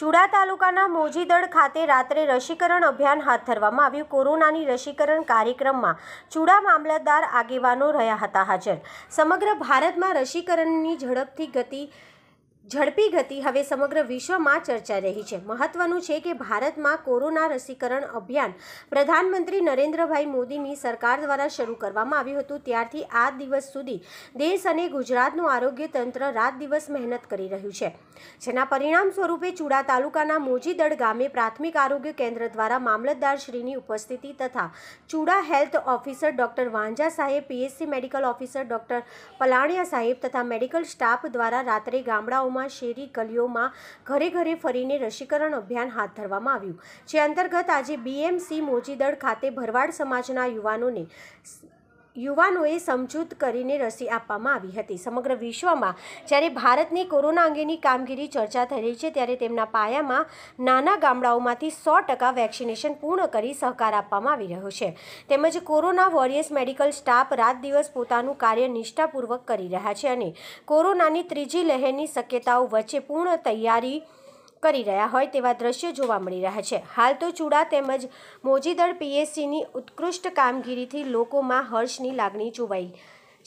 ચુડા તાલુકાના મોજીદળ ખાતે રાત્રે રસીકરણ અભિયાન હાથ ધરવામાં આવ્યું કોરોનાની રસીકરણ કાર્યક્રમમાં ચુડા મામલતદાર આગેવાનો રહ્યા હતા હાજર સમગ્ર ભારતમાં રસીકરણની ઝડપથી ગતિ ઝડપી ગતિ હવે સમગ્ર વિશ્વમાં ચર્ચાઈ રહી છે મહત્વનું છે કે ભારતમાં કોરોના રસીકરણ અભિયાન પ્રધાનમંત્રી નરેન્દ્રભાઈ મોદીની સરકાર દ્વારા શરૂ કરવામાં આવ્યું હતું ત્યારથી આ દિવસ સુધી દેશ અને ગુજરાતનું આરોગ્ય તંત્ર રાત દિવસ મહેનત કરી રહ્યું છે જેના પરિણામ સ્વરૂપે ચુડા તાલુકાના મોજીદળ ગામે પ્રાથમિક આરોગ્ય કેન્દ્ર દ્વારા મામલતદારશ્રીની ઉપસ્થિતિ તથા Chuda health officer doctor Vanja સાહેબ PSC medical officer doctor Palaniya સાહેબ તથા મેડિકલ સ્ટાફ દ્વારા રાત્રે ગામડાઓ ગામોમાં શેરી ગલીઓમાં ઘરે ઘરે ફરીને રસીકરણ અભિયાન હાથ ધરવામાં આવ્યું જે અંતર્ગત આજે બીએમસી મોજીદળ ખાતે ભરવાડ સમાજના યુવાનોને યુવાનોએ સમજૂત કરીને રસી આપવામાં આવી હતી સમગ્ર વિશ્વમાં જ્યારે ભારતની કોરોના અંગેની કામગીરી ચર્ચા થઈ રહી છે ત્યારે તેમના પાયામાં નાના ગામડાઓમાંથી સો ટકા વેક્સિનેશન પૂર્ણ કરી સહકાર આપવામાં આવી રહ્યો છે તેમજ કોરોના વોરિયર્સ મેડિકલ સ્ટાફ રાત દિવસ પોતાનું કાર્ય નિષ્ઠાપૂર્વક કરી રહ્યા છે અને કોરોનાની ત્રીજી લહેરની શક્યતાઓ વચ્ચે પૂર્ણ તૈયારી કરી રહ્યા હોય તેવા દ્રશ્યો જોવા મળી રહ્યા છે હાલ તો ચૂડા તેમજ મોજીદળ પીએસસીની ઉત્કૃષ્ટ કામગીરીથી લોકોમાં હર્ષની લાગણી જોવાઈ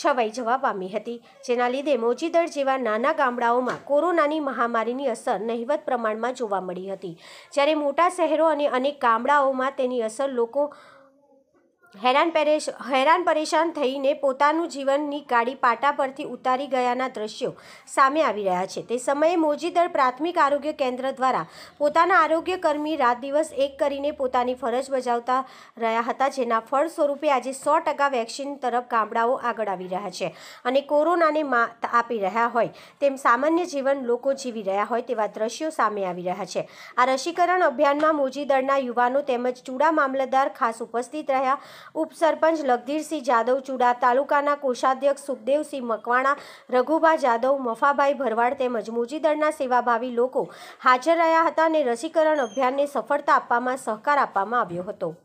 છવાઈ જવા પામી હતી જેના લીધે મોજીદળ જેવા નાના ગામડાઓમાં કોરોનાની મહામારીની અસર નહિવત પ્રમાણમાં જોવા મળી હતી જ્યારે મોટા શહેરો અને અનેક ગામડાઓમાં તેની અસર લોકો હેરાન પરેશ હેરાન પરેશાન થઈને પોતાનું જીવનની ગાડી પાટા પરથી ઉતારી ગયાના દ્રશ્યો સામે આવી રહ્યા છે તે સમયે મોજીદળ પ્રાથમિક આરોગ્ય કેન્દ્ર દ્વારા પોતાના આરોગ્ય કર્મી રાત દિવસ એક કરીને પોતાની ફરજ બજાવતા રહ્યા હતા જેના ફળ સ્વરૂપે આજે સો ટકા વેક્સિન તરફ ગામડાઓ આગળ આવી રહ્યા છે અને કોરોનાને માત આપી રહ્યા હોય તેમ સામાન્ય જીવન લોકો જીવી રહ્યા હોય તેવા દ્રશ્યો સામે આવી રહ્યા છે આ રસીકરણ અભિયાનમાં મોજીદળના યુવાનો તેમજ ચૂડા મામલતદાર ખાસ ઉપસ્થિત રહ્યા ઉપસરપંચ લગધીરસિંહ જાદવ ચુડા તાલુકાના કોષાધ્યક્ષ સુખદેવસિંહ મકવાણા રઘુભા જાદવ મફાભાઈ ભરવાડ તેમજ મોજીદળના સેવાભાવી લોકો હાજર રહ્યા હતા અને રસીકરણ અભિયાનને સફળતા આપવામાં સહકાર આપવામાં આવ્યો હતો